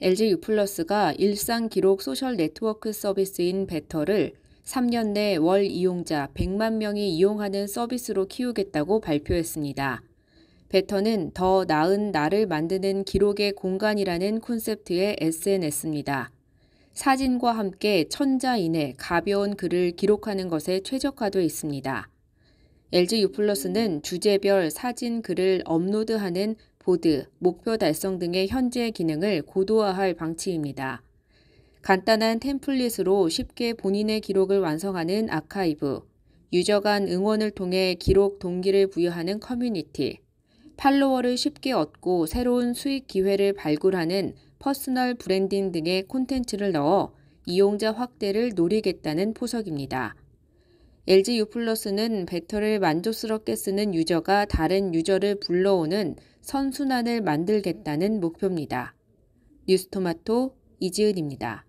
LG 유플러스가 일상 기록 소셜 네트워크 서비스인 배터를 3년 내 월 이용자 100만 명이 이용하는 서비스로 키우겠다고 발표했습니다. 배터는더 나은 나를 만드는 기록의 공간이라는 콘셉트의 SNS입니다. 사진과 함께 천자인의 가벼운 글을 기록하는 것에 최적화돼 있습니다. LG U 플러스는 주제별 사진 글을 업로드하는 보드, 목표 달성 등의 현재 기능을 고도화할 방침입니다. 간단한 템플릿으로 쉽게 본인의 기록을 완성하는 아카이브, 유저 간 응원을 통해 기록 동기를 부여하는 커뮤니티, 팔로워를 쉽게 얻고 새로운 수익 기회를 발굴하는 퍼스널 브랜딩 등의 콘텐츠를 넣어 이용자 확대를 노리겠다는 포석입니다. LG U 플러스는 배터를 리 만족스럽게 쓰는 유저가 다른 유저를 불러오는 선순환을 만들겠다는 목표입니다. 뉴스토마토 이지은입니다.